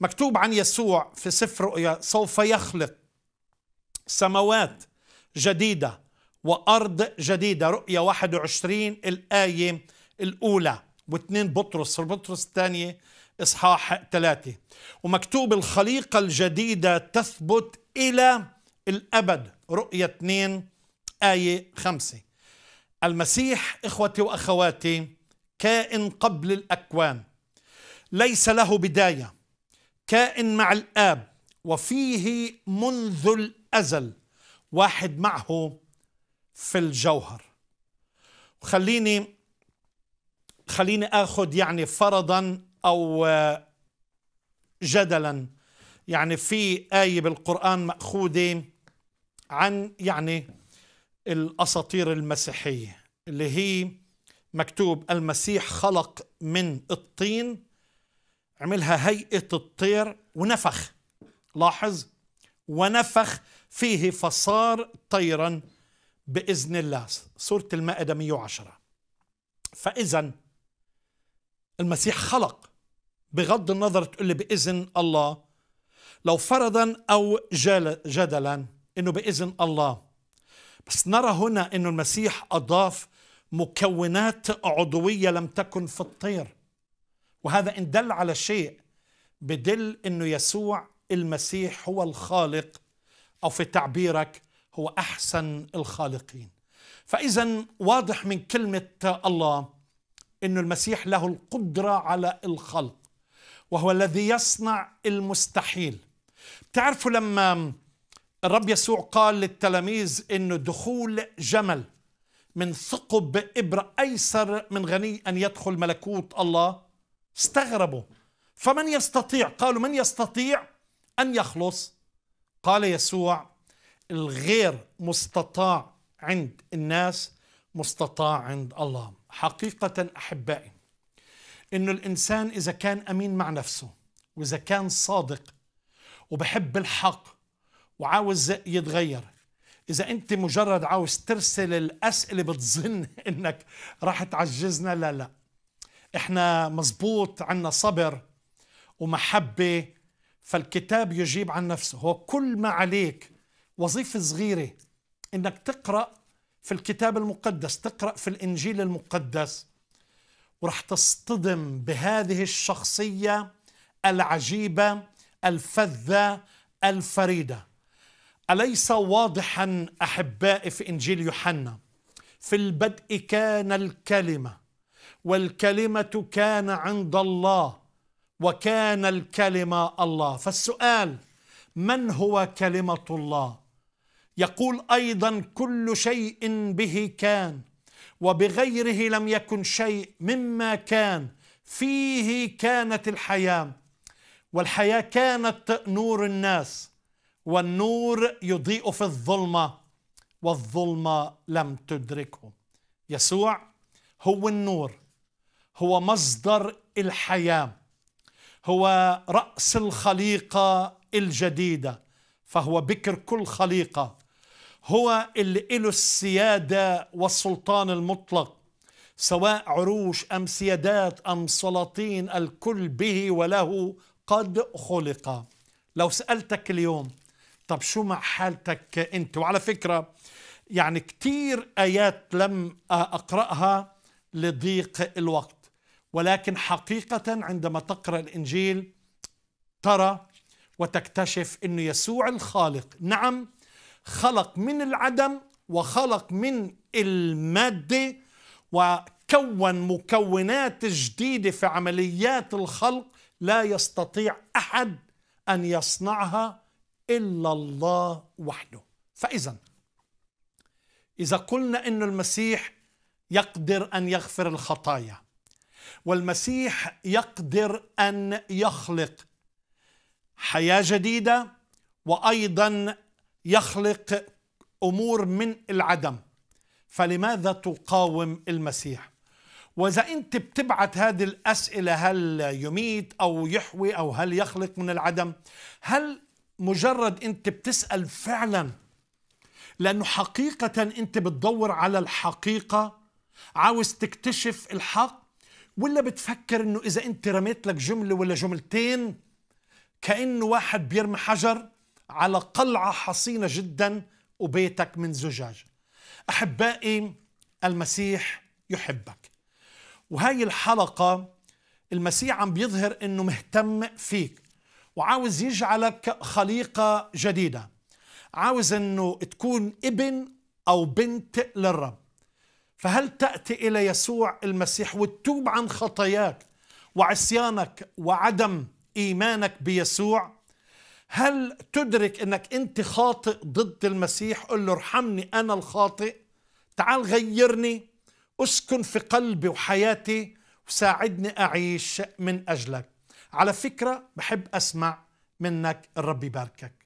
مكتوب عن يسوع في سفر رؤيا سوف يخلق سماوات جديدة وأرض جديدة رؤيا 21 الآية الأولى واثنين بطرس في بطرس الثانية إصحاح ثلاثة ومكتوب الخليقة الجديدة تثبت إلى الأبد رؤية 2 آية 5 المسيح إخوتي وأخواتي كائن قبل الأكوان ليس له بداية كائن مع الآب وفيه منذ الأزل واحد معه في الجوهر خليني خليني اخذ يعني فرضا او آه، جدلا يعني في آية بالقرآن مأخوذة عن يعني الأساطير المسيحية اللي هي مكتوب المسيح خلق من الطين عملها هيئة الطير ونفخ لاحظ ونفخ فيه فصار طيرا بإذن الله سورة المائدة 110 فإذا المسيح خلق بغض النظر تقول لي بإذن الله لو فرضا أو جدلا أنه بإذن الله بس نرى هنا أنه المسيح أضاف مكونات عضوية لم تكن في الطير وهذا إن دل على شيء بدل أنه يسوع المسيح هو الخالق أو في تعبيرك هو أحسن الخالقين فإذا واضح من كلمة الله أن المسيح له القدرة على الخلق وهو الذي يصنع المستحيل تعرفوا لما الرب يسوع قال للتلاميذ أنه دخول جمل من ثقب إبرة أيسر من غني أن يدخل ملكوت الله استغربوا فمن يستطيع قالوا من يستطيع أن يخلص قال يسوع الغير مستطاع عند الناس مستطاع عند الله حقيقة أحبائي أنه الإنسان إذا كان أمين مع نفسه وإذا كان صادق وبحب الحق وعاوز يتغير إذا أنت مجرد عاوز ترسل الأسئلة بتظن أنك راح تعجزنا لا لا احنا مزبوط عنا صبر ومحبة فالكتاب يجيب عن نفسه هو كل ما عليك وظيفة صغيرة انك تقرأ في الكتاب المقدس تقرأ في الإنجيل المقدس ورح تصطدم بهذه الشخصية العجيبة الفذة الفريدة أليس واضحا أحبائي في إنجيل يوحنا في البدء كان الكلمة والكلمة كان عند الله وكان الكلمة الله فالسؤال من هو كلمة الله يقول أيضا كل شيء به كان وبغيره لم يكن شيء مما كان فيه كانت الحياة والحياة كانت نور الناس والنور يضيء في الظلمة والظلمة لم تدركه يسوع هو النور هو مصدر الحياه هو راس الخليقه الجديده فهو بكر كل خليقه هو اللي له السياده والسلطان المطلق سواء عروش ام سيادات ام سلاطين الكل به وله قد خلق لو سالتك اليوم طب شو مع حالتك انت وعلى فكره يعني كتير ايات لم اقراها لضيق الوقت ولكن حقيقة عندما تقرأ الإنجيل ترى وتكتشف أن يسوع الخالق نعم خلق من العدم وخلق من المادة وكون مكونات جديدة في عمليات الخلق لا يستطيع أحد أن يصنعها إلا الله وحده فإذا إذا قلنا أن المسيح يقدر ان يغفر الخطايا والمسيح يقدر ان يخلق حياه جديده وايضا يخلق امور من العدم فلماذا تقاوم المسيح واذا انت بتبعت هذه الاسئله هل يميت او يحوي او هل يخلق من العدم هل مجرد انت بتسال فعلا لانه حقيقه انت بتدور على الحقيقه عاوز تكتشف الحق ولا بتفكر انه اذا انت رميت لك جمله ولا جملتين كانه واحد بيرمي حجر على قلعه حصينه جدا وبيتك من زجاج احبائي المسيح يحبك وهاي الحلقه المسيح عم بيظهر انه مهتم فيك وعاوز يجعلك خليقه جديده عاوز انه تكون ابن او بنت للرب فهل تأتي إلى يسوع المسيح وتتوب عن خطاياك وعصيانك وعدم إيمانك بيسوع هل تدرك أنك أنت خاطئ ضد المسيح قل له ارحمني أنا الخاطئ تعال غيرني اسكن في قلبي وحياتي وساعدني أعيش من أجلك على فكرة بحب أسمع منك الرب يباركك